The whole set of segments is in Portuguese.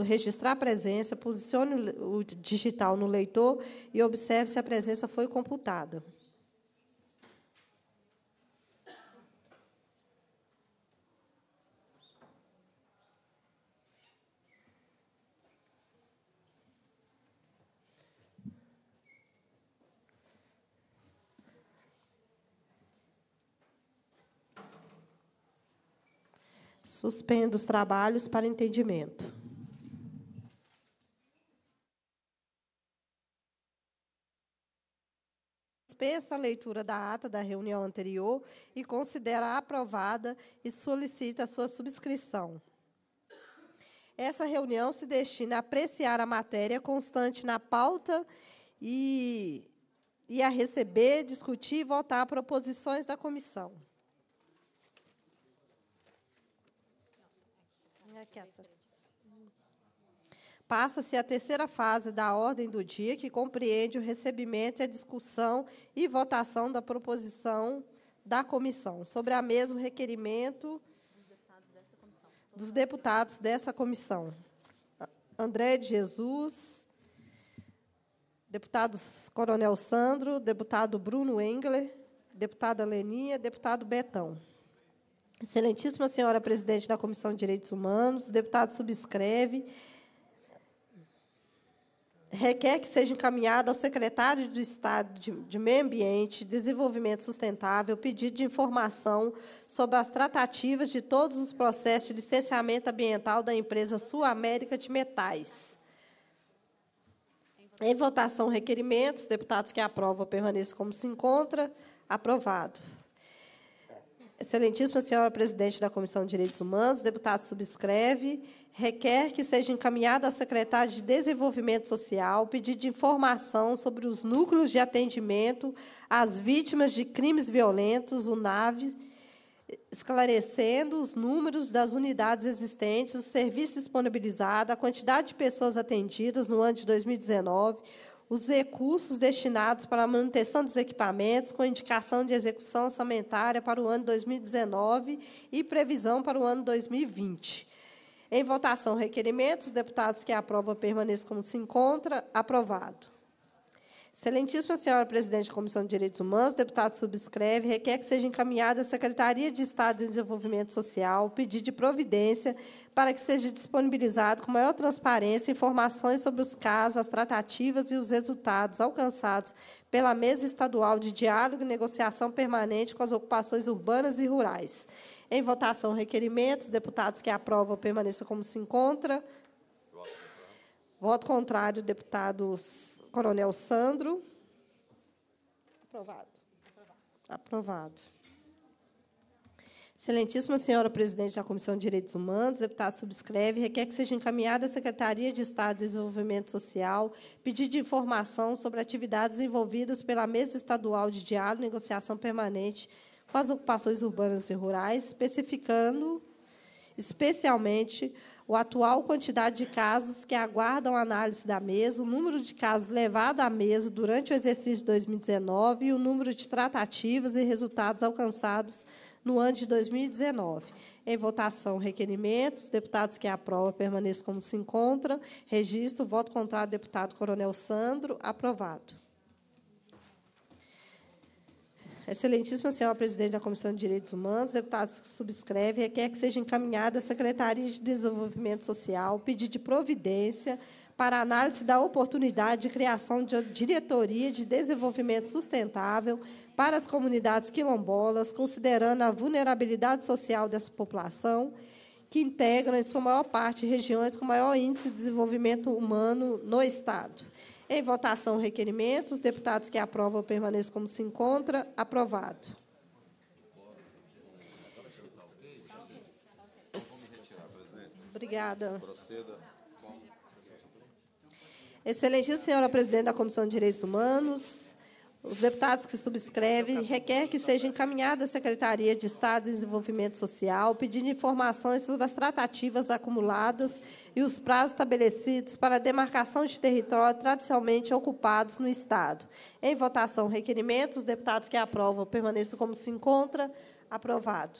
do registrar a presença, posicione o digital no leitor e observe se a presença foi computada. Suspendo os trabalhos para entendimento. dispensa a leitura da ata da reunião anterior e considera aprovada e solicita a sua subscrição. Essa reunião se destina a apreciar a matéria constante na pauta e, e a receber, discutir e votar proposições da comissão. Aqui Passa-se a terceira fase da ordem do dia, que compreende o recebimento, a discussão e votação da proposição da comissão sobre a mesma requerimento dos deputados dessa comissão. André de Jesus, deputado Coronel Sandro, deputado Bruno Engler, deputada Leninha, deputado Betão. Excelentíssima senhora presidente da Comissão de Direitos Humanos, deputado subscreve requer que seja encaminhado ao secretário do Estado de, Meio Ambiente e Desenvolvimento Sustentável pedido de informação sobre as tratativas de todos os processos de licenciamento ambiental da empresa Sul América de Metais. Em votação, requerimentos. Deputados que aprovam permaneçam como se encontra. Aprovado. Excelentíssima senhora presidente da Comissão de Direitos Humanos, deputado subscreve, requer que seja encaminhado à secretária de Desenvolvimento Social pedido de informação sobre os núcleos de atendimento às vítimas de crimes violentos, o NAVE, esclarecendo os números das unidades existentes, o serviço disponibilizado, a quantidade de pessoas atendidas no ano de 2019, os recursos destinados para a manutenção dos equipamentos, com indicação de execução orçamentária para o ano 2019 e previsão para o ano 2020. Em votação, requerimentos. Os deputados que aprovam permaneçam como se encontra. Aprovado. Excelentíssima senhora presidente da Comissão de Direitos Humanos, deputado subscreve, requer que seja encaminhada à Secretaria de Estado de Desenvolvimento Social o pedido de providência para que seja disponibilizado com maior transparência informações sobre os casos, as tratativas e os resultados alcançados pela Mesa Estadual de Diálogo e Negociação Permanente com as Ocupações Urbanas e Rurais. Em votação, requerimentos. Deputados que aprovam permaneçam como se encontra. Voto contrário, deputado Coronel Sandro. Aprovado. Aprovado. Excelentíssima senhora presidente da Comissão de Direitos Humanos, deputado subscreve, requer que seja encaminhada à Secretaria de Estado de Desenvolvimento Social pedido de informação sobre atividades envolvidas pela Mesa Estadual de Diálogo e Negociação Permanente com as Ocupações Urbanas e Rurais, especificando especialmente o atual quantidade de casos que aguardam análise da mesa, o número de casos levados à mesa durante o exercício de 2019 e o número de tratativas e resultados alcançados no ano de 2019. Em votação, requerimentos. Deputados que aprovam permaneçam como se encontram. Registro. Voto contrário, deputado Coronel Sandro. Aprovado. Excelentíssima senhora presidente da Comissão de Direitos Humanos, deputado subscreve requer que seja encaminhada à Secretaria de Desenvolvimento Social pedido de providência para análise da oportunidade de criação de diretoria de desenvolvimento sustentável para as comunidades quilombolas, considerando a vulnerabilidade social dessa população, que integra em sua maior parte, regiões com maior índice de desenvolvimento humano no Estado. Em votação, requerimento. Os deputados que aprovam permaneçam como se encontra. Aprovado. Obrigada. Excelentíssima senhora presidente da Comissão de Direitos Humanos, os deputados que subscrevem requer que seja encaminhada à Secretaria de Estado e Desenvolvimento Social pedindo informações sobre as tratativas acumuladas e os prazos estabelecidos para a demarcação de território tradicionalmente ocupados no Estado. Em votação, requerimento. Os deputados que aprovam permaneçam como se encontra. Aprovado.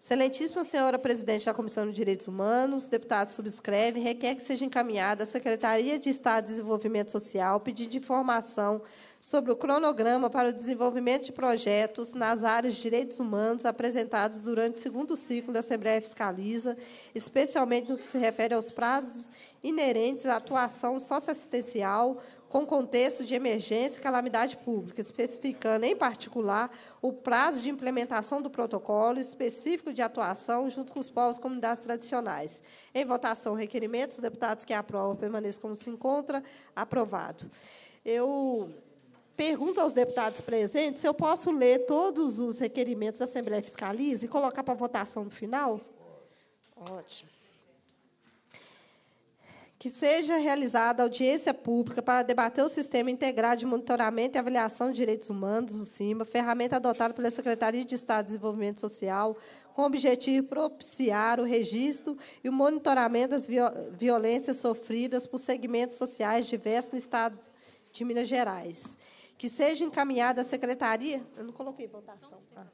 Excelentíssima senhora presidente da Comissão de Direitos Humanos, deputados subscrevem, requer que seja encaminhada à Secretaria de Estado e Desenvolvimento Social pedindo informação sobre o cronograma para o desenvolvimento de projetos nas áreas de direitos humanos apresentados durante o segundo ciclo da Assembleia Fiscaliza, especialmente no que se refere aos prazos inerentes à atuação socioassistencial com contexto de emergência e calamidade pública, especificando, em particular, o prazo de implementação do protocolo específico de atuação junto com os povos e comunidades tradicionais. Em votação, requerimento, os deputados que aprovam permaneçam como se encontra. Aprovado. Eu pergunta aos deputados presentes se eu posso ler todos os requerimentos da Assembleia Fiscaliza e colocar para votação no final. Ótimo. Que seja realizada audiência pública para debater o Sistema Integrado de Monitoramento e Avaliação de Direitos Humanos, o CIMA, ferramenta adotada pela Secretaria de Estado de Desenvolvimento Social, com o objetivo de propiciar o registro e o monitoramento das violências sofridas por segmentos sociais diversos no Estado de Minas Gerais que seja encaminhada à Secretaria. Eu não coloquei votação. Tá?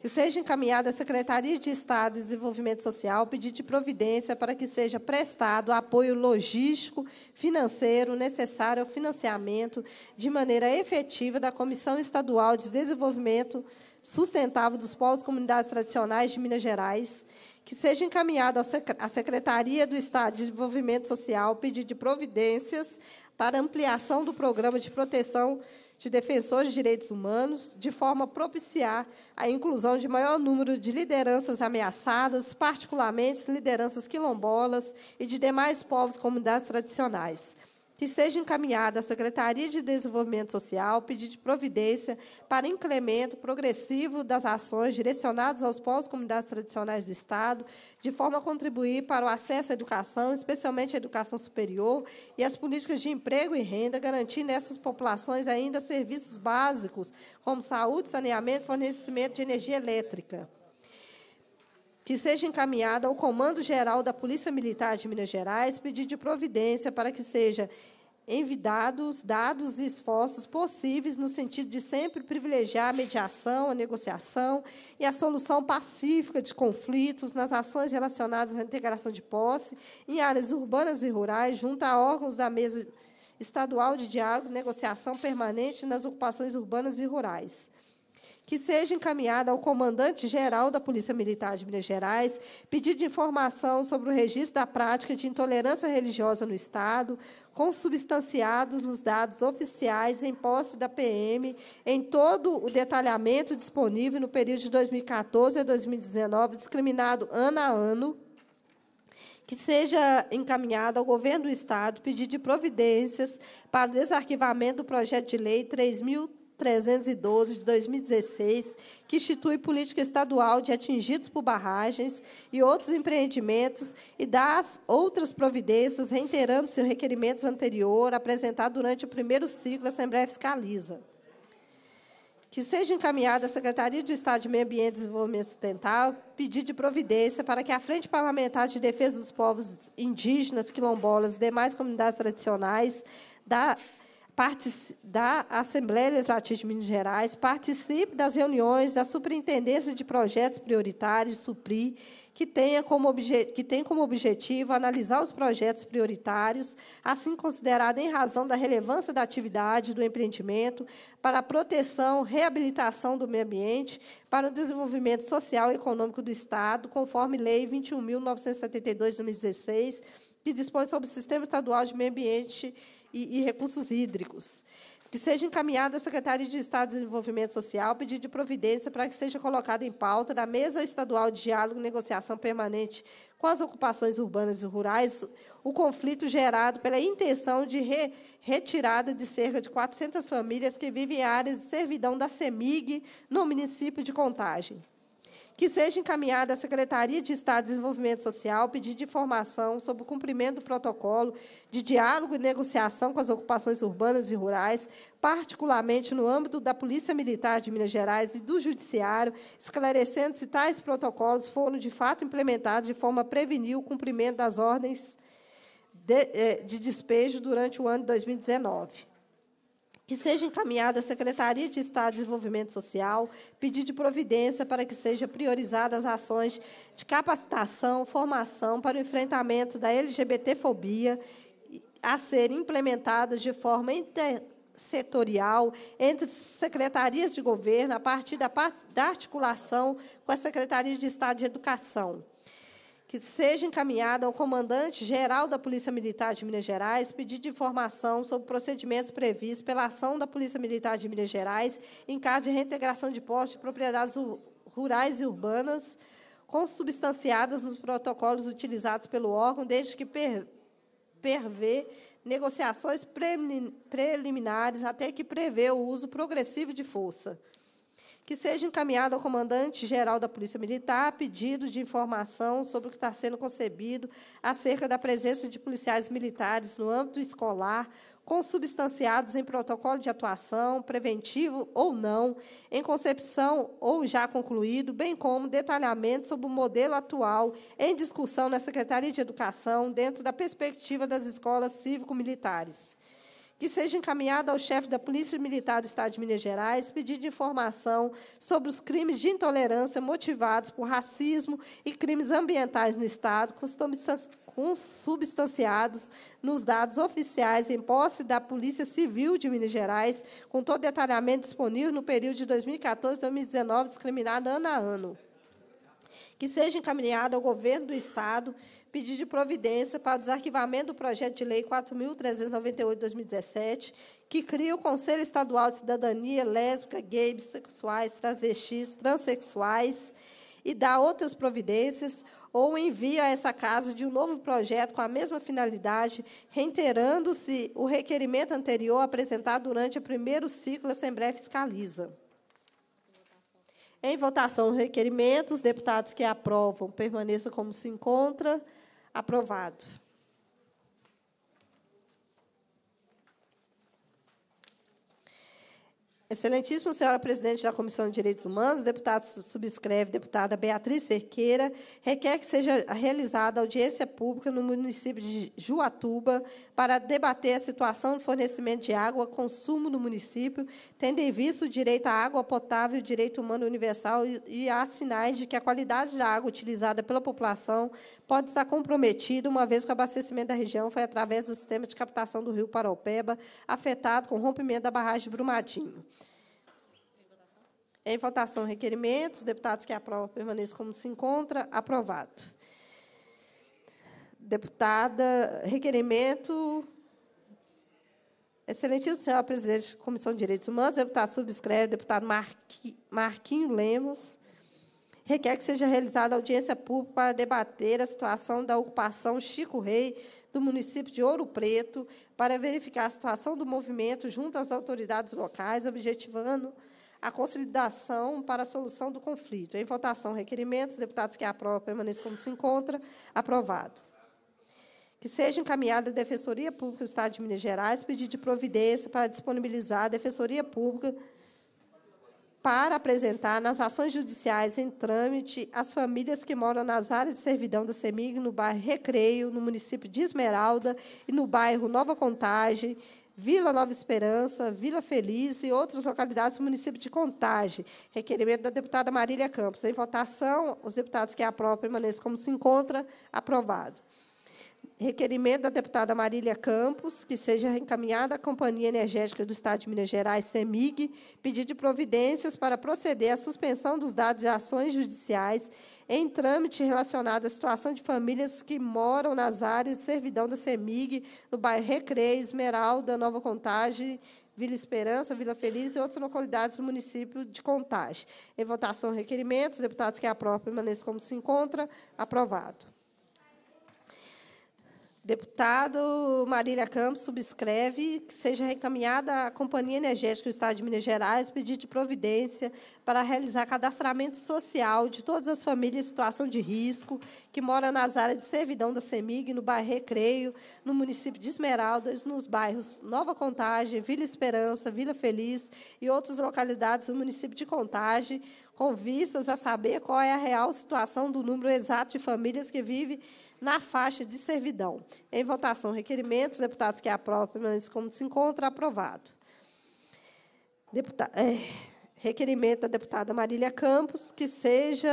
Que seja encaminhada à Secretaria de Estado e Desenvolvimento Social pedido de providência para que seja prestado apoio logístico, financeiro necessário ao financiamento de maneira efetiva da Comissão Estadual de Desenvolvimento Sustentável dos Povos e Comunidades Tradicionais de Minas Gerais, que seja encaminhado à Secretaria do Estado de Desenvolvimento Social pedido de providências para ampliação do programa de proteção de defensores de direitos humanos, de forma a propiciar a inclusão de maior número de lideranças ameaçadas, particularmente lideranças quilombolas e de demais povos e comunidades tradicionais que seja encaminhada à Secretaria de Desenvolvimento Social pedido de providência para incremento progressivo das ações direcionadas aos povos comunidades tradicionais do Estado, de forma a contribuir para o acesso à educação, especialmente à educação superior, e as políticas de emprego e renda, garantindo nessas populações ainda serviços básicos, como saúde, saneamento e fornecimento de energia elétrica que seja encaminhada ao Comando Geral da Polícia Militar de Minas Gerais pedido de providência para que seja envidados dados e esforços possíveis no sentido de sempre privilegiar a mediação, a negociação e a solução pacífica de conflitos nas ações relacionadas à integração de posse em áreas urbanas e rurais, junto a órgãos da mesa estadual de diálogo e negociação permanente nas ocupações urbanas e rurais que seja encaminhada ao comandante-geral da Polícia Militar de Minas Gerais, pedido de informação sobre o registro da prática de intolerância religiosa no Estado, consubstanciados nos dados oficiais em posse da PM, em todo o detalhamento disponível no período de 2014 a 2019, discriminado ano a ano, que seja encaminhada ao governo do Estado pedido de providências para o desarquivamento do projeto de lei 3.000 312 de 2016, que institui política estadual de atingidos por barragens e outros empreendimentos e das outras providências, reiterando seus requerimentos anterior apresentado durante o primeiro ciclo da Assembleia Fiscaliza que seja encaminhada à Secretaria de Estado de Meio Ambiente e Desenvolvimento Sustentável pedido de providência para que a Frente Parlamentar de Defesa dos Povos Indígenas, Quilombolas e demais comunidades tradicionais da da Assembleia Legislativa de Minas Gerais, participe das reuniões da Superintendência de Projetos Prioritários, SUPRI, que, tenha como que tem como objetivo analisar os projetos prioritários, assim considerado em razão da relevância da atividade do empreendimento para a proteção, reabilitação do meio ambiente, para o desenvolvimento social e econômico do Estado, conforme Lei 21.972, 2016, que dispõe sobre o Sistema Estadual de Meio Ambiente e, e recursos hídricos que seja encaminhado à Secretaria de Estado de Desenvolvimento Social pedido de providência para que seja colocado em pauta da Mesa Estadual de Diálogo e Negociação Permanente com as ocupações urbanas e rurais o conflito gerado pela intenção de re retirada de cerca de 400 famílias que vivem em áreas de servidão da CEMIG no município de Contagem que seja encaminhada à Secretaria de Estado de Desenvolvimento Social pedido de informação sobre o cumprimento do protocolo de diálogo e negociação com as ocupações urbanas e rurais, particularmente no âmbito da Polícia Militar de Minas Gerais e do Judiciário, esclarecendo se tais protocolos foram de fato implementados de forma a prevenir o cumprimento das ordens de, eh, de despejo durante o ano de 2019 que seja encaminhada à Secretaria de Estado de Desenvolvimento Social pedido de providência para que sejam priorizadas ações de capacitação, formação para o enfrentamento da LGBTfobia a serem implementadas de forma intersetorial entre secretarias de governo a partir da, da articulação com a Secretaria de Estado de Educação que seja encaminhada ao comandante-geral da Polícia Militar de Minas Gerais pedido de informação sobre procedimentos previstos pela ação da Polícia Militar de Minas Gerais em caso de reintegração de postos de propriedades rurais e urbanas consubstanciadas nos protocolos utilizados pelo órgão, desde que per, pervê negociações preliminares até que prevê o uso progressivo de força que seja encaminhado ao comandante-geral da Polícia Militar pedido de informação sobre o que está sendo concebido acerca da presença de policiais militares no âmbito escolar, consubstanciados em protocolo de atuação, preventivo ou não, em concepção ou já concluído, bem como detalhamento sobre o modelo atual em discussão na Secretaria de Educação, dentro da perspectiva das escolas cívico-militares que seja encaminhada ao chefe da Polícia Militar do Estado de Minas Gerais pedido informação sobre os crimes de intolerância motivados por racismo e crimes ambientais no Estado, consubstanciados nos dados oficiais em posse da Polícia Civil de Minas Gerais, com todo detalhamento disponível no período de 2014 2019, discriminado ano a ano que seja encaminhada ao governo do Estado pedido de providência para o desarquivamento do projeto de lei 4.398-2017, que cria o Conselho Estadual de Cidadania Lésbica, Gay, Bissexuais, Transvestis, Transsexuais e dá outras providências ou envia a essa casa de um novo projeto com a mesma finalidade, reiterando-se o requerimento anterior apresentado durante o primeiro ciclo da Assembleia Fiscaliza. Em votação, requerimentos. requerimento. Os deputados que aprovam permaneça como se encontra. Aprovado. Excelentíssima senhora presidente da Comissão de Direitos Humanos, deputado subscreve, deputada Beatriz Cerqueira, requer que seja realizada audiência pública no município de Juatuba para debater a situação do fornecimento de água, consumo no município, tendo em vista o direito à água potável, o direito humano universal e há sinais de que a qualidade da água utilizada pela população pode estar comprometido, uma vez que o abastecimento da região foi através do sistema de captação do rio Paropeba, afetado com o rompimento da barragem de Brumadinho. Em votação, requerimento. Os deputados que aprovam permaneçam como se encontra. Aprovado. Deputada, requerimento. Excelentíssimo senhor presidente da Comissão de Direitos Humanos, deputado subscreve, deputado Marqui, Marquinho Lemos, requer que seja realizada audiência pública para debater a situação da ocupação Chico Rei do município de Ouro Preto, para verificar a situação do movimento junto às autoridades locais, objetivando a consolidação para a solução do conflito. Em votação, requerimentos. Deputados que aprovam permaneçam como se encontra. Aprovado. Que seja encaminhada à Defensoria Pública do Estado de Minas Gerais pedido de providência para disponibilizar a Defensoria Pública para apresentar nas ações judiciais em trâmite as famílias que moram nas áreas de servidão da CEMIG, no bairro Recreio, no município de Esmeralda e no bairro Nova Contagem, Vila Nova Esperança, Vila Feliz e outras localidades do município de Contagem. Requerimento da deputada Marília Campos. Em votação, os deputados que aprovam permaneçam como se encontra. Aprovado. Requerimento da deputada Marília Campos, que seja encaminhada à Companhia Energética do Estado de Minas Gerais, CEMIG, pedido de providências para proceder à suspensão dos dados e ações judiciais em trâmite relacionado à situação de famílias que moram nas áreas de servidão da CEMIG, no bairro Recreio, Esmeralda, Nova Contagem, Vila Esperança, Vila Feliz e outras localidades do município de Contagem. Em votação, requerimentos. Deputados que aprovam permaneçam como se encontra. Aprovado. Deputado Marília Campos subscreve que seja recaminhada à Companhia Energética do Estado de Minas Gerais pedido de providência para realizar cadastramento social de todas as famílias em situação de risco que moram nas áreas de servidão da CEMIG, no bairro Recreio, no município de Esmeraldas, nos bairros Nova Contagem, Vila Esperança, Vila Feliz e outras localidades do município de Contagem, com vistas a saber qual é a real situação do número exato de famílias que vivem na faixa de servidão. Em votação, requerimento. Os deputados que aprovam mas como se encontra. Aprovado. Deputa é, requerimento da deputada Marília Campos, que seja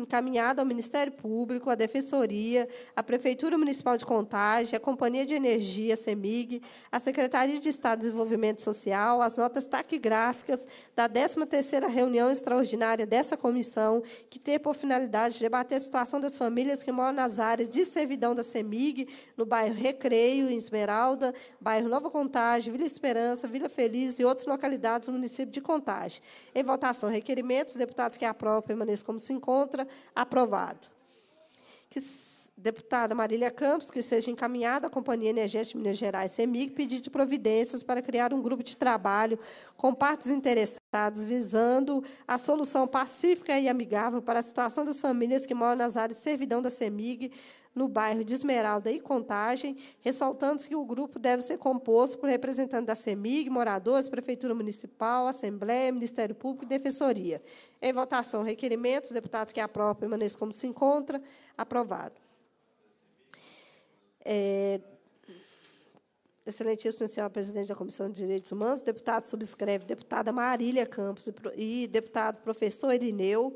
encaminhado ao Ministério Público, à Defensoria, à Prefeitura Municipal de Contagem, à Companhia de Energia, à CEMIG, à Secretaria de Estado de Desenvolvimento Social, as notas taquigráficas da 13ª reunião extraordinária dessa comissão, que tem por finalidade debater a situação das famílias que moram nas áreas de servidão da CEMIG, no bairro Recreio, em Esmeralda, bairro Nova Contagem, Vila Esperança, Vila Feliz e outras localidades do município de Contagem. Em votação, requerimentos, deputados que aprovam permaneçam como se encontra, aprovado. Que, deputada Marília Campos, que seja encaminhada à Companhia Energética de Minas Gerais, CEMIG, pedir de providências para criar um grupo de trabalho com partes interessadas, visando a solução pacífica e amigável para a situação das famílias que moram nas áreas de servidão da CEMIG, no bairro de Esmeralda e Contagem, ressaltando-se que o grupo deve ser composto por representantes da CEMIG, moradores, Prefeitura Municipal, Assembleia, Ministério Público e Defensoria. Em votação, requerimentos, deputados que aprovam permaneçam como se encontra. Aprovado. É... Senhor presidente da Comissão de Direitos Humanos, deputado subscreve, deputada Marília Campos e, e deputado professor Irineu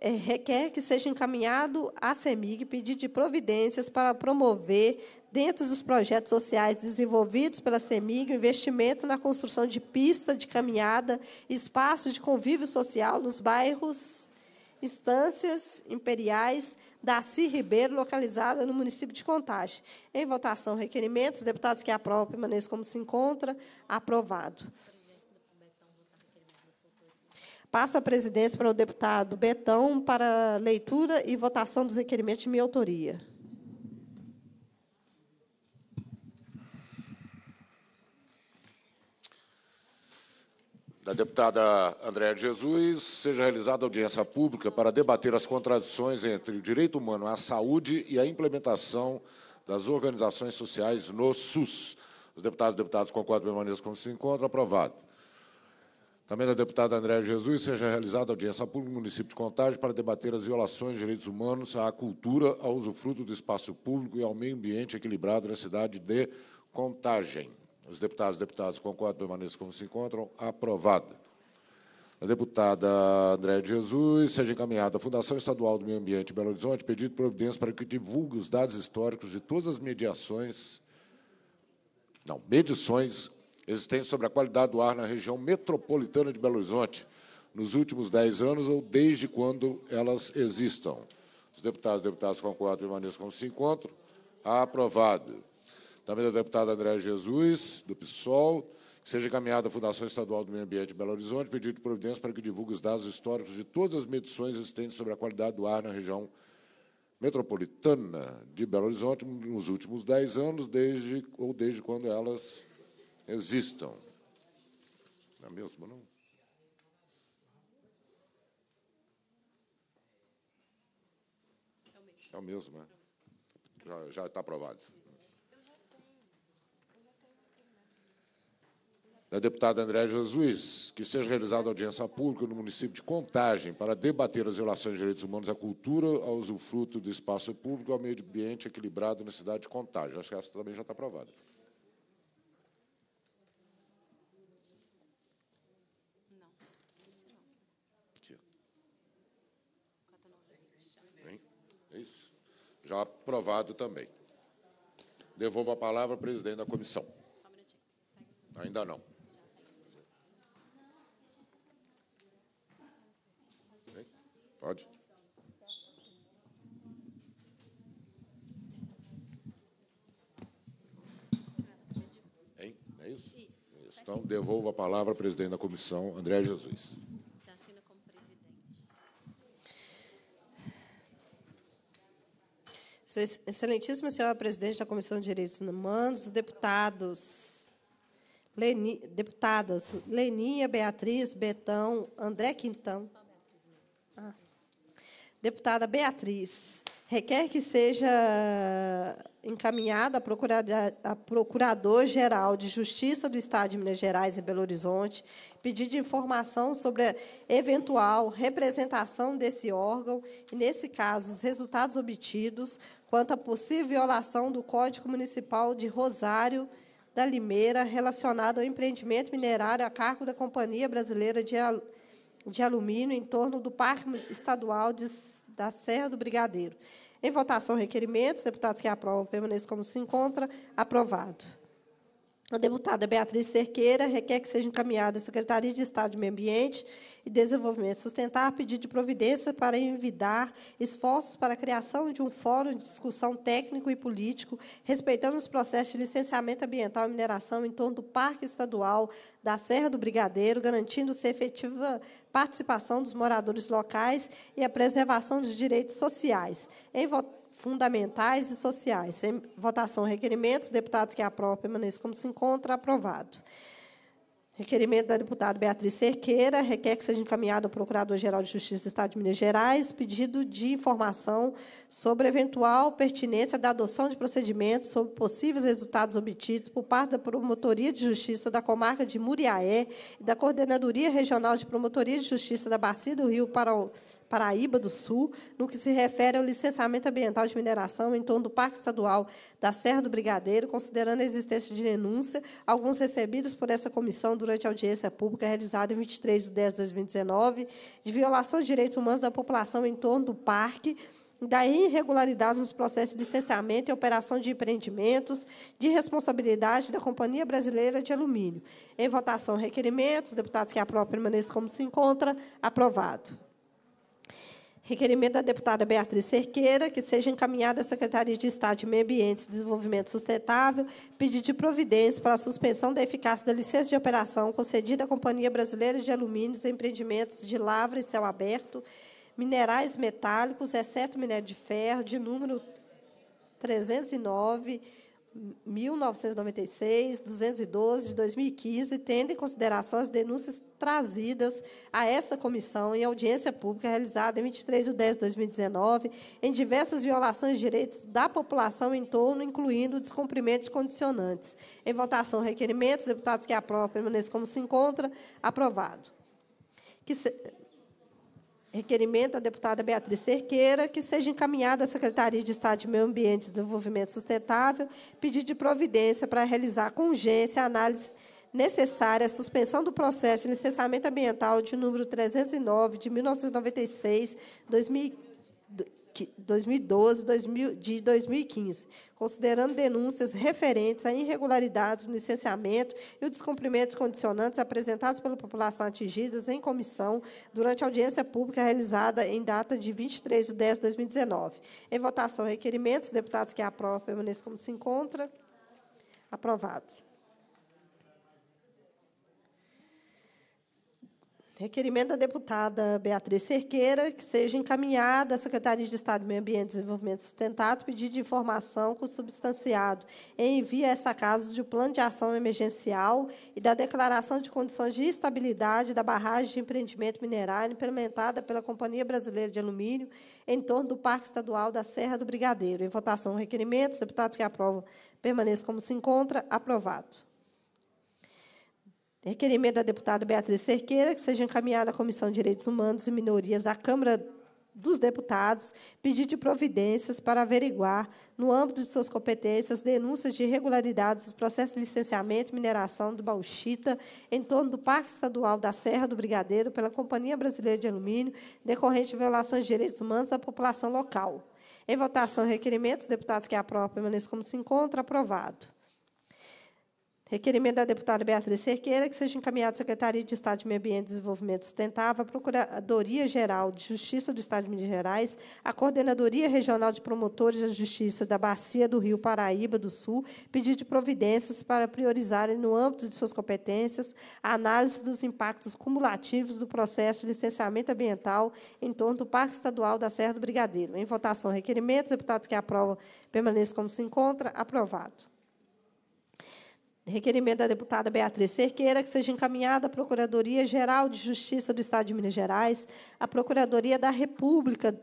é, requer que seja encaminhado à CEMIG pedido de providências para promover, dentro dos projetos sociais desenvolvidos pela CEMIG, o investimento na construção de pista de caminhada, espaços de convívio social nos bairros Instâncias Imperiais Ci Ribeiro, localizada no município de Contagem. Em votação, requerimentos. Deputados que aprovam permaneçam como se encontra. Aprovado. Passa a presidência para o deputado Betão para leitura e votação dos requerimentos de minha autoria. Da deputada Andréa Jesus, seja realizada audiência pública para debater as contradições entre o direito humano à saúde e a implementação das organizações sociais no SUS. Os deputados e deputadas concordam permaneçam como se encontra. Aprovado. Também da deputada Andréa Jesus, seja realizada audiência pública no município de Contagem para debater as violações de direitos humanos à cultura, ao usufruto do espaço público e ao meio ambiente equilibrado na cidade de Contagem. Os deputados e deputadas concordam, permaneçam como se encontram. Aprovada. A deputada Andréa Jesus, seja encaminhada à Fundação Estadual do Meio Ambiente de Belo Horizonte, pedido de providência para que divulgue os dados históricos de todas as mediações, não, medições existentes sobre a qualidade do ar na região metropolitana de Belo Horizonte nos últimos dez anos ou desde quando elas existam. Os deputados e deputadas concordam permaneçam como se encontram. Aprovado. Também da deputada Andréa Jesus, do PSOL, que seja encaminhada à Fundação Estadual do Meio Ambiente de Belo Horizonte pedido de providência para que divulgue os dados históricos de todas as medições existentes sobre a qualidade do ar na região metropolitana de Belo Horizonte nos últimos dez anos, desde ou desde quando elas existam. Não é mesmo, não? É o mesmo, né? Já está aprovado. Da deputada André Jesus, que seja realizada audiência pública no município de Contagem para debater as violações de direitos humanos à cultura, ao usufruto do espaço público, ao meio ambiente equilibrado na cidade de Contagem. Acho que essa também já está aprovada. É isso? Já aprovado também. Devolvo a palavra ao presidente da comissão. Ainda não. Pode. Hein? É isso? isso. Então, devolvo a palavra ao presidente da comissão, André Jesus. Excelentíssima senhora presidente da Comissão de Direitos Humanos, deputados, Leni, deputadas Leninha, Beatriz, Betão, André Quintão, ah, deputada Beatriz, requer que seja encaminhada a Procurador-Geral de Justiça do Estado de Minas Gerais e Belo Horizonte pedido de informação sobre a eventual representação desse órgão e, nesse caso, os resultados obtidos quanto à possível violação do Código Municipal de Rosário da Limeira relacionado ao empreendimento minerário a cargo da Companhia Brasileira de, Alumínio em torno do Parque Estadual de da Serra do Brigadeiro. Em votação, requerimentos. Deputados que aprovam permaneçam como se encontra. Aprovado. A deputada Beatriz Cerqueira requer que seja encaminhada à Secretaria de Estado de Meio Ambiente e Desenvolvimento Sustentável pedido de providência para envidar esforços para a criação de um fórum de discussão técnico e político, respeitando os processos de licenciamento ambiental e mineração em torno do Parque Estadual da Serra do Brigadeiro, garantindo-se a efetiva participação dos moradores locais e a preservação dos direitos sociais. Em votação, fundamentais e sociais. Sem votação, requerimentos. Deputados que aprovam permaneçam como se encontra. Aprovado. Requerimento da deputada Beatriz Cerqueira, requer que seja encaminhado ao Procurador-Geral de Justiça do Estado de Minas Gerais pedido de informação sobre eventual pertinência da adoção de procedimentos sobre possíveis resultados obtidos por parte da Promotoria de Justiça da comarca de Muriaé e da Coordenadoria Regional de Promotoria de Justiça da Bacia do Rio para o Paraíba do Sul, no que se refere ao licenciamento ambiental de mineração em torno do Parque Estadual da Serra do Brigadeiro, considerando a existência de denúncia, alguns recebidos por essa comissão durante a audiência pública realizada em 23 de 10 de 2019, de violação de direitos humanos da população em torno do parque, da irregularidade nos processos de licenciamento e operação de empreendimentos de responsabilidade da Companhia Brasileira de Alumínio. Em votação, requerimentos. Deputados que aprovam permaneçam como se encontra. Aprovado. Requerimento da deputada Beatriz Cerqueira, que seja encaminhada à Secretaria de Estado de Meio Ambiente e Desenvolvimento Sustentável pedido de providência para a suspensão da eficácia da licença de operação concedida à Companhia Brasileira de Alumínios e empreendimentos de lavra e céu aberto, minerais metálicos, exceto minério de ferro, de número 309 1996, 212 de 2015, tendo em consideração as denúncias trazidas a essa comissão em audiência pública realizada em 23 de 10 de 2019, em diversas violações de direitos da população em torno, incluindo descumprimentos condicionantes. Em votação, requerimentos, deputados que aprovam permaneçam como se encontra, aprovado. Que se requerimento da deputada Beatriz Cerqueira, que seja encaminhada à Secretaria de Estado de Meio Ambiente e Desenvolvimento Sustentável pedido de providência para realizar com urgência a análise necessária à suspensão do processo de licenciamento ambiental de número 309 de 1996, 2015, 2012, 2000, de 2015, considerando denúncias referentes a irregularidades no licenciamento e o descumprimento condicionantes apresentados pela população atingidas em comissão durante a audiência pública realizada em data de 23 de 10 de 2019. Em votação, requerimentos, deputados que aprovam permaneçam como se encontra. Aprovado. Requerimento da deputada Beatriz Cerqueira, que seja encaminhada à Secretaria de Estado do Meio Ambiente e Desenvolvimento Sustentado pedido de informação com em envio a esta casa de um plano de ação emergencial e da declaração de condições de estabilidade da barragem de empreendimento minerário implementada pela Companhia Brasileira de Alumínio em torno do Parque Estadual da Serra do Brigadeiro. Em votação, requerimentos. Deputados que aprovam permaneçam como se encontra. Aprovado. Requerimento da deputada Beatriz Cerqueira, que seja encaminhada à Comissão de Direitos Humanos e Minorias da Câmara dos Deputados, pedido de providências para averiguar, no âmbito de suas competências, denúncias de irregularidades dos processos de licenciamento e mineração do bauxita em torno do Parque Estadual da Serra do Brigadeiro pela Companhia Brasileira de Alumínio, decorrente de violações de direitos humanos da população local. Em votação, requerimentos, deputados que aprovam permaneçam como se encontra, aprovado. Requerimento da deputada Beatriz Cerqueira é que seja encaminhado à Secretaria de Estado de Meio Ambiente e Desenvolvimento Sustentável, à Procuradoria Geral de Justiça do Estado de Minas Gerais, à Coordenadoria Regional de Promotores da Justiça da Bacia do Rio Paraíba do Sul, pedido de providências para priorizarem, no âmbito de suas competências, a análise dos impactos cumulativos do processo de licenciamento ambiental em torno do Parque Estadual da Serra do Brigadeiro. Em votação, requerimentos, deputados que aprovam permaneçam como se encontra. Aprovado. Requerimento da deputada Beatriz Cerqueira, que seja encaminhada à Procuradoria-Geral de Justiça do Estado de Minas Gerais, à Procuradoria da República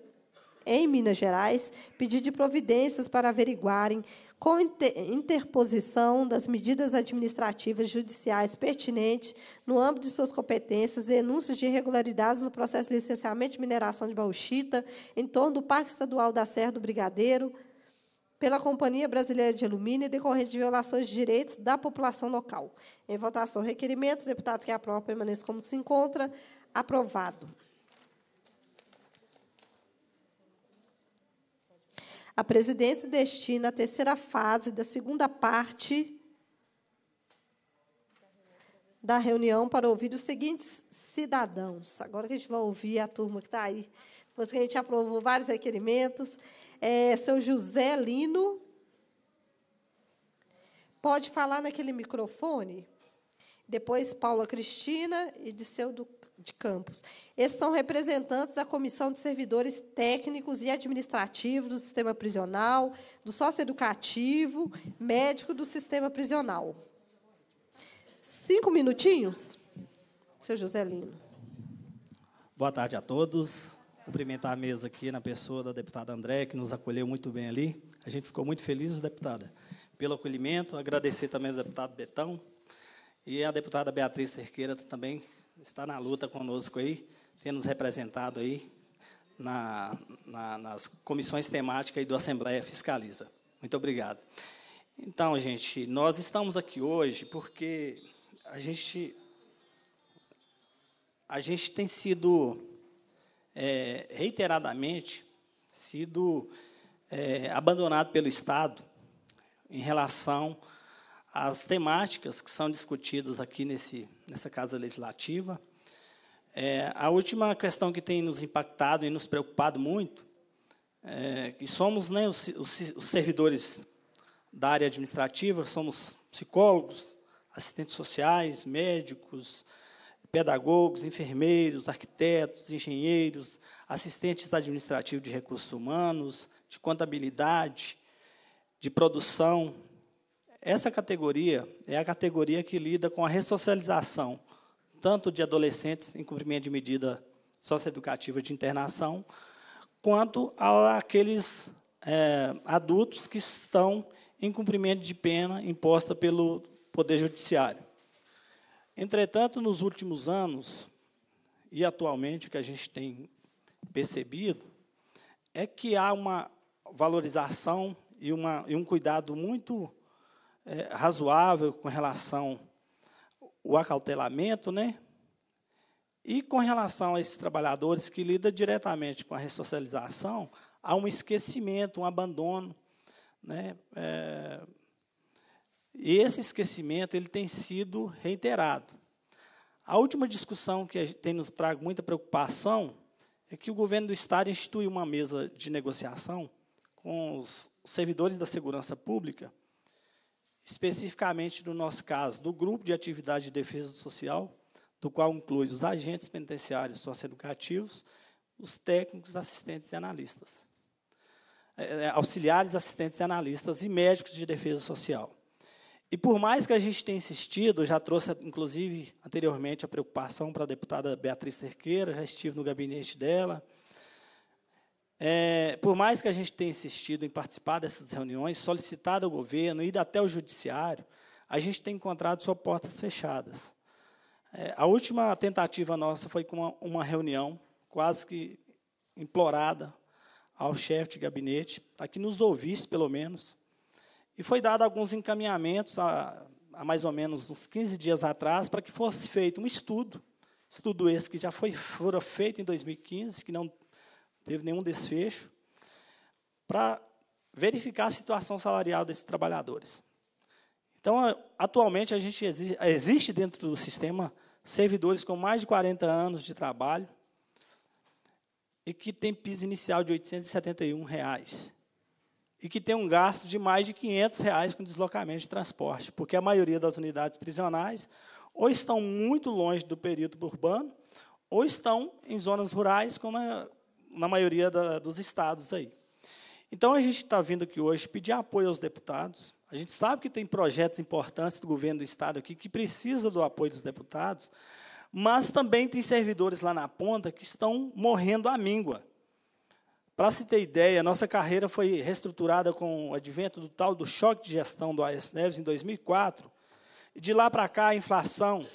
em Minas Gerais, pedir de providências para averiguarem, com interposição das medidas administrativas judiciais pertinentes, no âmbito de suas competências, denúncias de irregularidades no processo de licenciamento de mineração de bauxita em torno do Parque Estadual da Serra do Brigadeiro, pela Companhia Brasileira de Alumínio decorrente de violações de direitos da população local. Em votação, requerimento. Os deputados que aprovam permaneçam como se encontra. Aprovado. A presidência destina a terceira fase da segunda parte da reunião para ouvir os seguintes cidadãos. Agora que a gente vai ouvir a turma que está aí, depois que a gente aprovou vários requerimentos é, seu José Lino. Pode falar naquele microfone? Depois Paula Cristina e de do, de Campos. Esses são representantes da Comissão de Servidores Técnicos e Administrativos do Sistema Prisional, do Sócio Educativo, Médico do Sistema Prisional. Cinco minutinhos, seu José Lino. Boa tarde a todos cumprimentar a mesa aqui na pessoa da deputada André, que nos acolheu muito bem ali. A gente ficou muito feliz, deputada, pelo acolhimento. Agradecer também ao deputado Betão e a deputada Beatriz Cerqueira também está na luta conosco aí, tendo nos representado aí na, na, nas comissões temáticas aí do Assembleia Fiscaliza. Muito obrigado. Então, gente, nós estamos aqui hoje porque a gente a gente tem sido é, reiteradamente sido é, abandonado pelo Estado em relação às temáticas que são discutidas aqui nesse, nessa Casa Legislativa. É, a última questão que tem nos impactado e nos preocupado muito, é, que somos né, os, os, os servidores da área administrativa, somos psicólogos, assistentes sociais, médicos, pedagogos, enfermeiros, arquitetos, engenheiros, assistentes administrativos de recursos humanos, de contabilidade, de produção. Essa categoria é a categoria que lida com a ressocialização, tanto de adolescentes em cumprimento de medida socioeducativa de internação, quanto àqueles é, adultos que estão em cumprimento de pena imposta pelo Poder Judiciário. Entretanto, nos últimos anos, e atualmente o que a gente tem percebido, é que há uma valorização e, uma, e um cuidado muito é, razoável com relação ao acautelamento, né? E com relação a esses trabalhadores que lidam diretamente com a ressocialização, há um esquecimento, um abandono. Né? É, e esse esquecimento ele tem sido reiterado. A última discussão que tem nos trago muita preocupação é que o governo do estado instituiu uma mesa de negociação com os servidores da segurança pública, especificamente no nosso caso, do grupo de atividade de defesa social, do qual inclui os agentes penitenciários socioeducativos, os técnicos, assistentes e analistas, eh, eh, auxiliares, assistentes e analistas e médicos de defesa social. E por mais que a gente tenha insistido, já trouxe, inclusive, anteriormente, a preocupação para a deputada Beatriz Cerqueira, já estive no gabinete dela. É, por mais que a gente tenha insistido em participar dessas reuniões, solicitado ao governo, ido até o judiciário, a gente tem encontrado só portas fechadas. É, a última tentativa nossa foi com uma, uma reunião, quase que implorada, ao chefe de gabinete, para que nos ouvisse, pelo menos, e foi dado alguns encaminhamentos, há, mais ou menos uns 15 dias atrás, para que fosse feito um estudo, estudo esse que já foi fora feito em 2015, que não teve nenhum desfecho, para verificar a situação salarial desses trabalhadores. Então, atualmente, a gente exige, existe dentro do sistema servidores com mais de 40 anos de trabalho e que tem piso inicial de R$ 871. Reais e que tem um gasto de mais de 500 reais com deslocamento de transporte, porque a maioria das unidades prisionais ou estão muito longe do período urbano, ou estão em zonas rurais, como é na maioria da, dos estados aí. Então a gente está vindo aqui hoje pedir apoio aos deputados. A gente sabe que tem projetos importantes do governo do estado aqui que precisa do apoio dos deputados, mas também tem servidores lá na ponta que estão morrendo à míngua. Para se ter ideia, nossa carreira foi reestruturada com o advento do tal do choque de gestão do AS Neves em 2004. E de lá para cá, a inflação,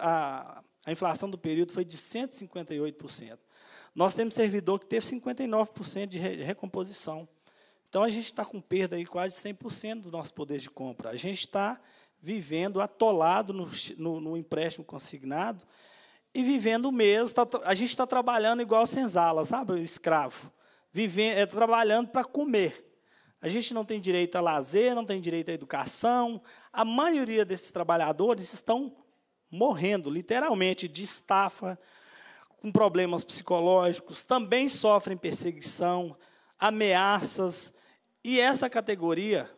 a, a inflação do período foi de 158%. Nós temos servidor que teve 59% de recomposição. Então, a gente está com perda aí quase 100% do nosso poder de compra. A gente está vivendo atolado no, no, no, empréstimo consignado e vivendo mesmo. Tá, a gente está trabalhando igual senzala, sabe? O escravo vivendo, é, trabalhando para comer. A gente não tem direito a lazer, não tem direito à educação. A maioria desses trabalhadores estão morrendo, literalmente, de estafa, com problemas psicológicos, também sofrem perseguição, ameaças. E essa categoria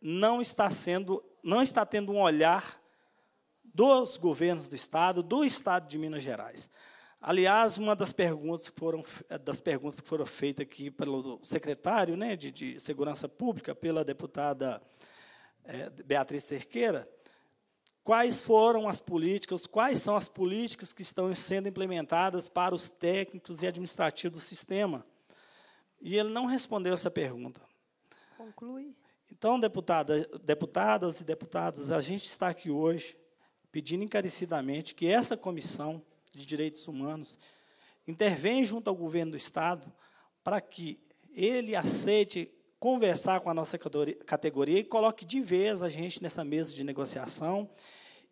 não está sendo, não está tendo um olhar dos governos do estado, do estado de Minas Gerais. Aliás, uma das perguntas que foram, eh, das perguntas que foram feitas aqui pelo secretário né, de, de Segurança Pública, pela deputada é, Beatriz Cerqueira, quais foram as políticas, quais são as políticas que estão sendo implementadas para os técnicos e administrativos do sistema? E ele não respondeu essa pergunta. Conclui. Então, deputada, deputadas e deputados, a gente está aqui hoje pedindo encarecidamente que essa comissão de Direitos Humanos, intervém junto ao governo do Estado para que ele aceite conversar com a nossa categoria e coloque de vez a gente nessa mesa de negociação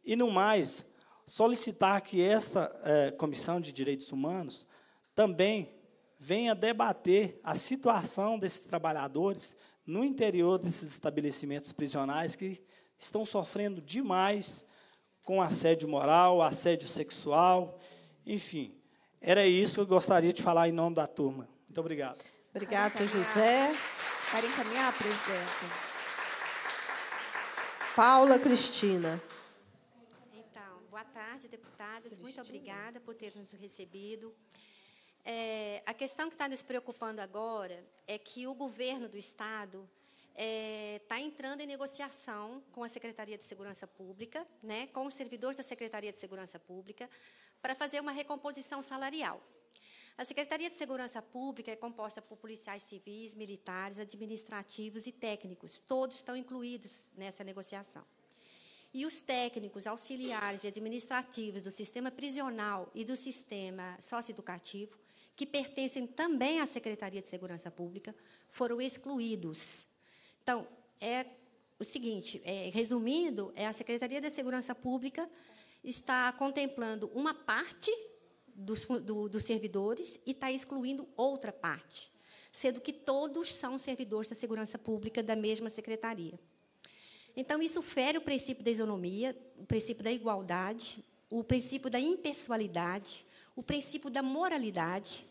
e, no mais, solicitar que esta eh, Comissão de Direitos Humanos também venha debater a situação desses trabalhadores no interior desses estabelecimentos prisionais que estão sofrendo demais com assédio moral, assédio sexual, enfim. Era isso que eu gostaria de falar em nome da turma. Muito obrigado. Obrigado, seu José. Quero encaminhar, presidente. Paula Cristina. Então, boa tarde, deputadas. Muito obrigada por ter nos recebido. É, a questão que está nos preocupando agora é que o governo do Estado está é, tá entrando em negociação com a Secretaria de Segurança Pública, né, com os servidores da Secretaria de Segurança Pública, para fazer uma recomposição salarial. A Secretaria de Segurança Pública é composta por policiais civis, militares, administrativos e técnicos. Todos estão incluídos nessa negociação. E os técnicos, auxiliares e administrativos do sistema prisional e do sistema socioeducativo, que pertencem também à Secretaria de Segurança Pública, foram excluídos então, é o seguinte, é, resumindo, é a Secretaria da Segurança Pública está contemplando uma parte dos, do, dos servidores e está excluindo outra parte, sendo que todos são servidores da Segurança Pública da mesma secretaria. Então, isso fere o princípio da isonomia, o princípio da igualdade, o princípio da impessoalidade, o princípio da moralidade.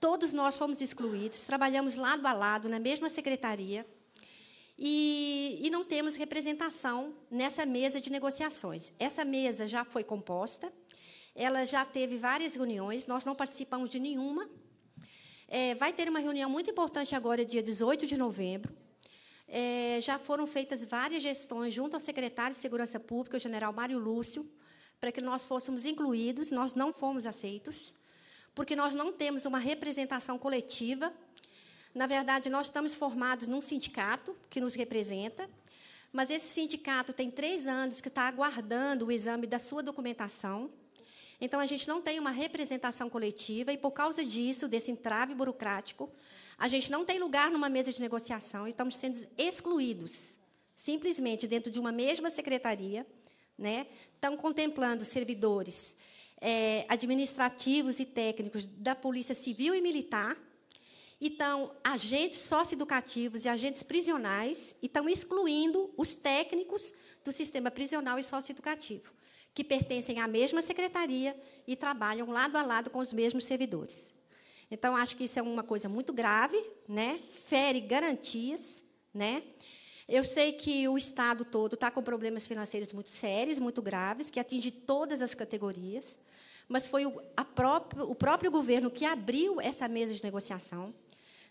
Todos nós fomos excluídos, trabalhamos lado a lado na mesma secretaria, e, e não temos representação nessa mesa de negociações. Essa mesa já foi composta, ela já teve várias reuniões, nós não participamos de nenhuma. É, vai ter uma reunião muito importante agora, dia 18 de novembro. É, já foram feitas várias gestões junto ao secretário de Segurança Pública, o general Mário Lúcio, para que nós fôssemos incluídos, nós não fomos aceitos, porque nós não temos uma representação coletiva na verdade, nós estamos formados num sindicato que nos representa, mas esse sindicato tem três anos que está aguardando o exame da sua documentação. Então, a gente não tem uma representação coletiva e, por causa disso, desse entrave burocrático, a gente não tem lugar numa mesa de negociação e estamos sendo excluídos, simplesmente dentro de uma mesma secretaria. Né? Estão contemplando servidores é, administrativos e técnicos da Polícia Civil e Militar, então, agentes socioeducativos e agentes prisionais estão excluindo os técnicos do sistema prisional e socioeducativo, que pertencem à mesma secretaria e trabalham lado a lado com os mesmos servidores. Então, acho que isso é uma coisa muito grave, né? fere garantias. Né? Eu sei que o Estado todo está com problemas financeiros muito sérios, muito graves, que atinge todas as categorias, mas foi o, próprio, o próprio governo que abriu essa mesa de negociação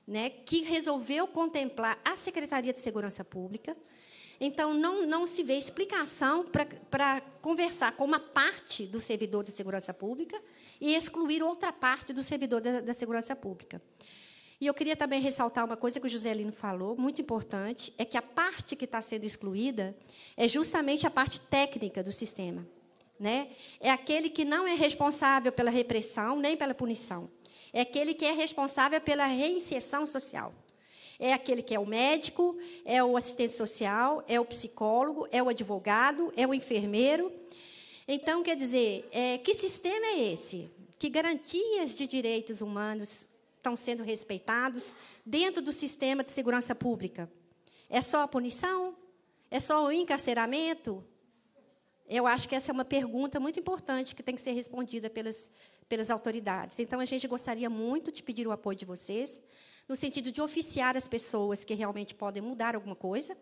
né, que resolveu contemplar a Secretaria de Segurança Pública. Então, não, não se vê explicação para conversar com uma parte do servidor da segurança pública e excluir outra parte do servidor da, da segurança pública. E eu queria também ressaltar uma coisa que o José Lino falou, muito importante, é que a parte que está sendo excluída é justamente a parte técnica do sistema. Né? É aquele que não é responsável pela repressão nem pela punição. É aquele que é responsável pela reinserção social. É aquele que é o médico, é o assistente social, é o psicólogo, é o advogado, é o enfermeiro. Então, quer dizer, é, que sistema é esse? Que garantias de direitos humanos estão sendo respeitados dentro do sistema de segurança pública? É só a punição? É só o encarceramento? Eu acho que essa é uma pergunta muito importante que tem que ser respondida pelas pelas autoridades. Então, a gente gostaria muito de pedir o apoio de vocês, no sentido de oficiar as pessoas que realmente podem mudar alguma coisa,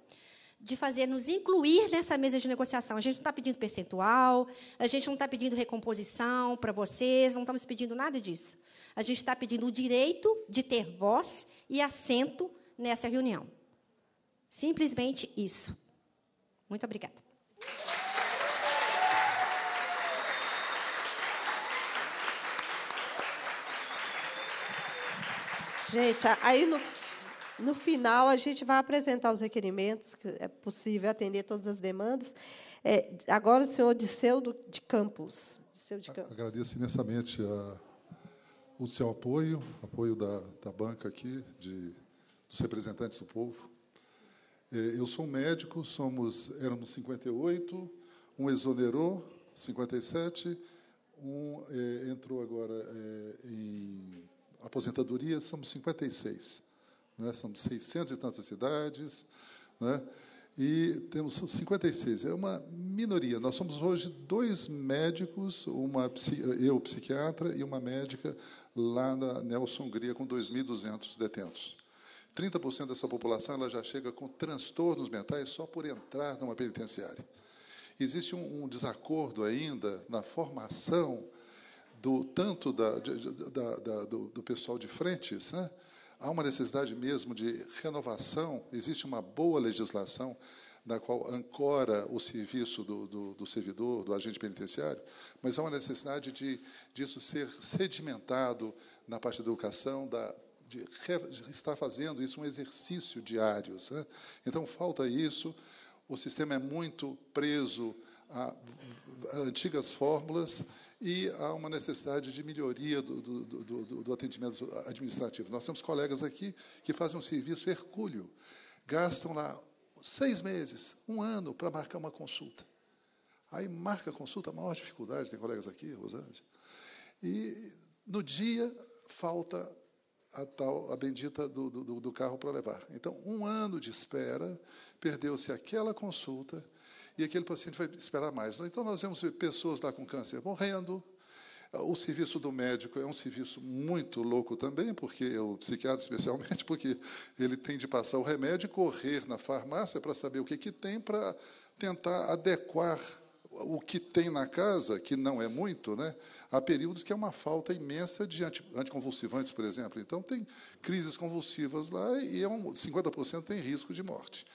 de fazer nos incluir nessa mesa de negociação. A gente não está pedindo percentual, a gente não está pedindo recomposição para vocês, não estamos pedindo nada disso. A gente está pedindo o direito de ter voz e assento nessa reunião. Simplesmente isso. Muito obrigada. Gente, aí no, no final a gente vai apresentar os requerimentos, que é possível atender todas as demandas. É, agora o senhor Disseu do, de Campos. Disseu de Campos. Agradeço imensamente a, o seu apoio, apoio da, da banca aqui, de, dos representantes do povo. É, eu sou médico, somos, éramos 58, um exonerou, 57, um é, entrou agora é, em aposentadoria, somos 56. Né? Somos 600 e tantas cidades, Né? E temos 56, é uma minoria. Nós somos hoje dois médicos, uma eu psiquiatra e uma médica lá na Nelson Hungria, com 2.200 detentos. 30% dessa população ela já chega com transtornos mentais só por entrar numa penitenciária. Existe um, um desacordo ainda na formação do tanto da, da, da, do, do, pessoal de frentes, né? há uma necessidade mesmo de renovação. Existe uma boa legislação na qual ancora o serviço do, do, do, servidor, do agente penitenciário, mas há uma necessidade de disso ser sedimentado na parte da educação, da, de, de estar fazendo isso um exercício diário. Né? Então, falta isso. O sistema é muito preso a, a antigas fórmulas e há uma necessidade de melhoria do, do, do, do, atendimento administrativo. Nós temos colegas aqui que fazem um serviço hercúleo, gastam lá seis meses, um ano, para marcar uma consulta. Aí marca a consulta, a maior dificuldade, tem colegas aqui, Rosângela, e no dia falta a tal a bendita do, do, do carro para levar. Então, um ano de espera, perdeu-se aquela consulta, e aquele paciente vai esperar mais. Então, nós vemos pessoas lá com câncer morrendo. O serviço do médico é um serviço muito louco também, porque o psiquiatra especialmente, porque ele tem de passar o remédio e correr na farmácia para saber o que, que tem, para tentar adequar o que tem na casa, que não é muito, né? há períodos que é uma falta imensa de anticonvulsivantes, por exemplo. Então, tem crises convulsivas lá e é um, 50% tem risco de morte.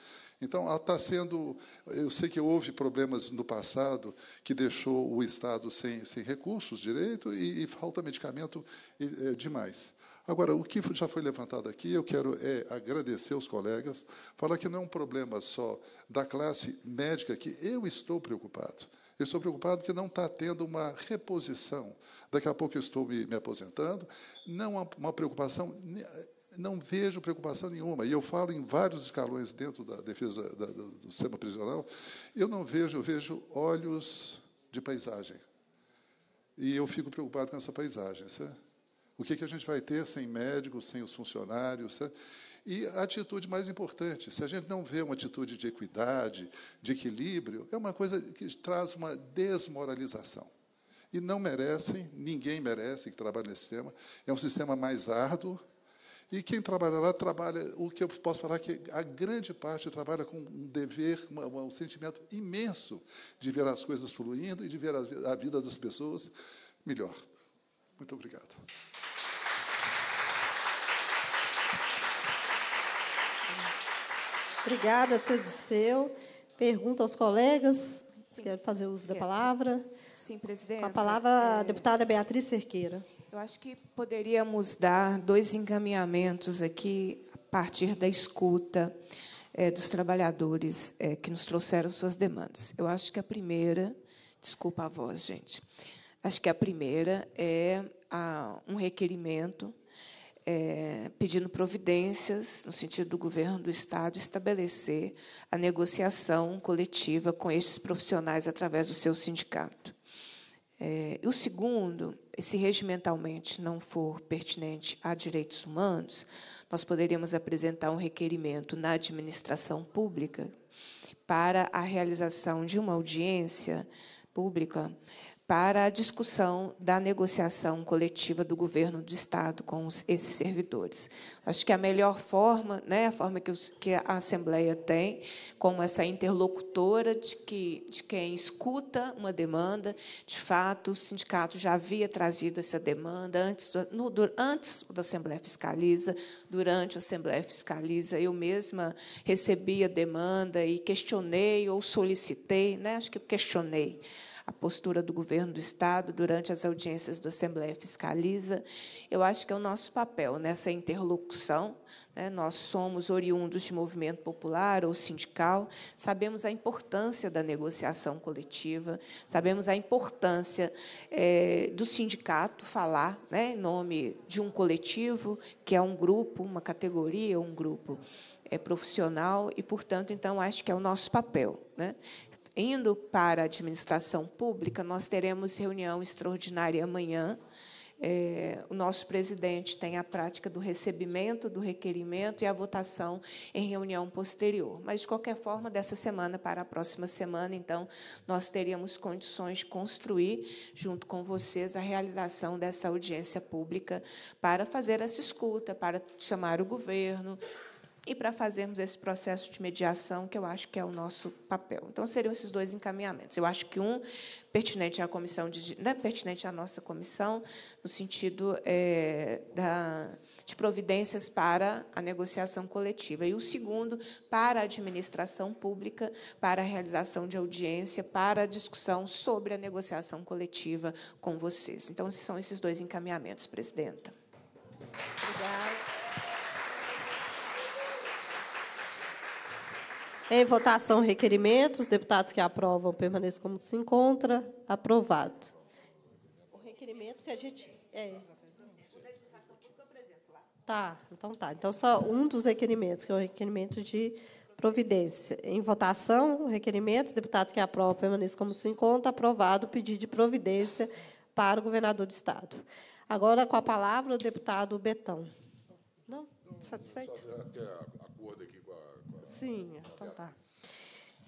Então, está sendo. Eu sei que houve problemas no passado que deixou o Estado sem, sem recursos direito e, e falta medicamento e, é, demais. Agora, o que já foi levantado aqui, eu quero é agradecer aos colegas, falar que não é um problema só da classe médica, que eu estou preocupado. Eu estou preocupado que não está tendo uma reposição. Daqui a pouco eu estou me, me aposentando. Não há uma preocupação não vejo preocupação nenhuma, e eu falo em vários escalões dentro da defesa da, do sistema prisional, eu não vejo, eu vejo olhos de paisagem. E eu fico preocupado com essa paisagem. Certo? O que, que a gente vai ter sem médicos, sem os funcionários? Certo? E a atitude mais importante, se a gente não vê uma atitude de equidade, de equilíbrio, é uma coisa que traz uma desmoralização. E não merecem, ninguém merece que trabalhe nesse sistema. É um sistema mais árduo, e quem trabalha lá, trabalha, o que eu posso falar é que a grande parte trabalha com um dever, um sentimento imenso de ver as coisas fluindo e de ver a, a vida das pessoas melhor. Muito obrigado. Obrigada, seu Disseu. Pergunta aos colegas. Se querem fazer uso da palavra. Sim, presidente. Com a palavra, a é. deputada Beatriz Cerqueira. Eu acho que poderíamos dar dois encaminhamentos aqui a partir da escuta é, dos trabalhadores é, que nos trouxeram suas demandas. Eu acho que a primeira, desculpa a voz, gente, acho que a primeira é a, um requerimento é, pedindo providências no sentido do governo do Estado estabelecer a negociação coletiva com estes profissionais através do seu sindicato. É, o segundo, se regimentalmente não for pertinente a direitos humanos, nós poderíamos apresentar um requerimento na administração pública para a realização de uma audiência pública para a discussão da negociação coletiva do governo do Estado com os, esses servidores. Acho que a melhor forma, né, a forma que, os, que a Assembleia tem, como essa interlocutora de, que, de quem escuta uma demanda, de fato, o sindicato já havia trazido essa demanda antes, do, no, do, antes da Assembleia Fiscaliza, durante a Assembleia Fiscaliza, eu mesma recebi a demanda e questionei ou solicitei, né, acho que questionei a postura do governo do Estado durante as audiências do Assembleia Fiscaliza. Eu acho que é o nosso papel nessa interlocução. Né? Nós somos oriundos de movimento popular ou sindical, sabemos a importância da negociação coletiva, sabemos a importância é, do sindicato falar né, em nome de um coletivo, que é um grupo, uma categoria, um grupo é, profissional e, portanto, então acho que é o nosso papel, né? indo para a administração pública, nós teremos reunião extraordinária amanhã. É, o nosso presidente tem a prática do recebimento do requerimento e a votação em reunião posterior. Mas, de qualquer forma, dessa semana para a próxima semana, então, nós teríamos condições de construir, junto com vocês, a realização dessa audiência pública para fazer essa escuta, para chamar o governo, e para fazermos esse processo de mediação, que eu acho que é o nosso papel. Então, seriam esses dois encaminhamentos. Eu acho que um pertinente à comissão de, né, pertinente à nossa comissão, no sentido é, da, de providências para a negociação coletiva, e o segundo para a administração pública, para a realização de audiência, para a discussão sobre a negociação coletiva com vocês. Então, são esses dois encaminhamentos, presidenta. Obrigada. Em votação, requerimento. Os deputados que aprovam permaneçam como se encontra. Aprovado. O requerimento que a gente. É. Tá, então tá. Então, só um dos requerimentos, que é o requerimento de providência. Em votação, requerimentos, requerimento. Os deputados que aprovam permaneçam como se encontra. Aprovado o pedido de providência para o governador do Estado. Agora, com a palavra, o deputado Betão. Não? Satisfeito? Só até é cor daqui. Sim, então tá.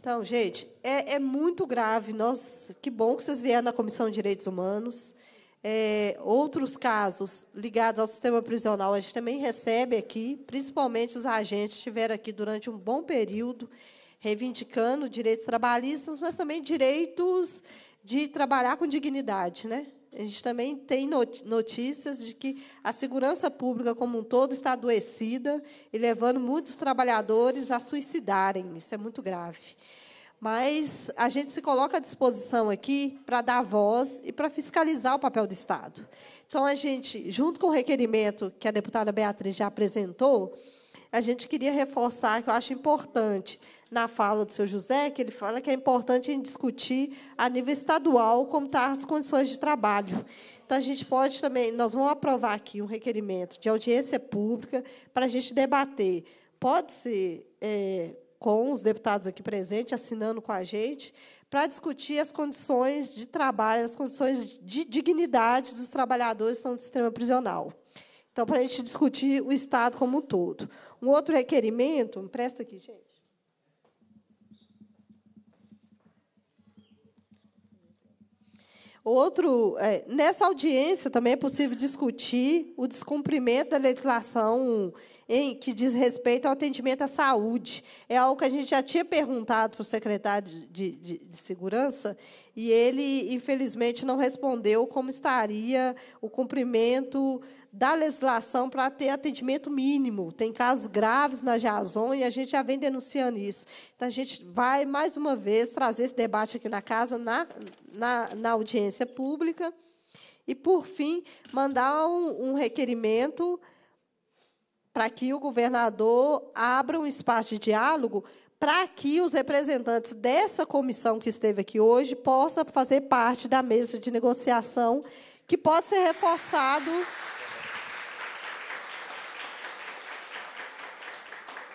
Então, gente, é, é muito grave. Nós, que bom que vocês vieram na Comissão de Direitos Humanos. É, outros casos ligados ao sistema prisional, a gente também recebe aqui, principalmente os agentes estiveram aqui durante um bom período, reivindicando direitos trabalhistas, mas também direitos de trabalhar com dignidade, né? A gente também tem notícias de que a segurança pública como um todo está adoecida e levando muitos trabalhadores a suicidarem. Isso é muito grave. Mas a gente se coloca à disposição aqui para dar voz e para fiscalizar o papel do Estado. Então, a gente, junto com o requerimento que a deputada Beatriz já apresentou, a gente queria reforçar, que eu acho importante, na fala do seu José, que ele fala que é importante a gente discutir a nível estadual como estão tá as condições de trabalho. Então, a gente pode também, nós vamos aprovar aqui um requerimento de audiência pública para a gente debater. Pode-se, é, com os deputados aqui presentes, assinando com a gente, para discutir as condições de trabalho, as condições de dignidade dos trabalhadores que estão no sistema prisional. Então, para a gente discutir o Estado como um todo. Um outro requerimento, presta aqui, gente. Outro, é, nessa audiência também é possível discutir o descumprimento da legislação em que diz respeito ao atendimento à saúde. É algo que a gente já tinha perguntado para o secretário de, de, de Segurança e ele, infelizmente, não respondeu como estaria o cumprimento da legislação para ter atendimento mínimo. Tem casos graves na Jazon e a gente já vem denunciando isso. Então, a gente vai, mais uma vez, trazer esse debate aqui na casa, na, na, na audiência pública. E, por fim, mandar um, um requerimento para que o governador abra um espaço de diálogo para que os representantes dessa comissão que esteve aqui hoje possam fazer parte da mesa de negociação, que pode ser reforçado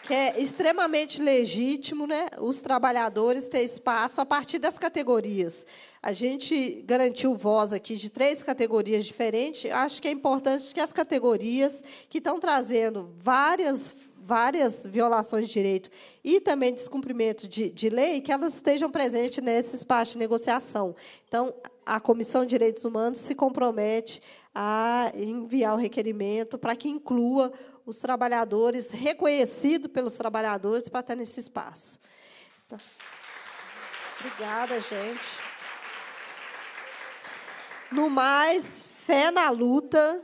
que é extremamente legítimo né, os trabalhadores ter espaço a partir das categorias. A gente garantiu voz aqui de três categorias diferentes. Acho que é importante que as categorias que estão trazendo várias várias violações de direito e também descumprimento de, de lei, que elas estejam presentes nesse espaço de negociação. Então, a Comissão de Direitos Humanos se compromete a enviar o requerimento para que inclua os trabalhadores, reconhecido pelos trabalhadores, para estar nesse espaço. Então, obrigada, gente. No mais, fé na luta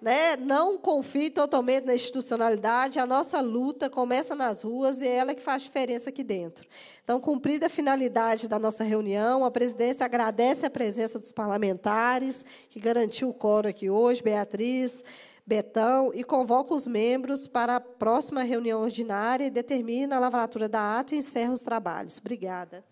né? Não confie totalmente na institucionalidade. A nossa luta começa nas ruas e é ela que faz diferença aqui dentro. Então, cumprida a finalidade da nossa reunião, a presidência agradece a presença dos parlamentares que garantiu o coro aqui hoje, Beatriz, Betão, e convoca os membros para a próxima reunião ordinária e determina a lavratura da ata e encerra os trabalhos. Obrigada.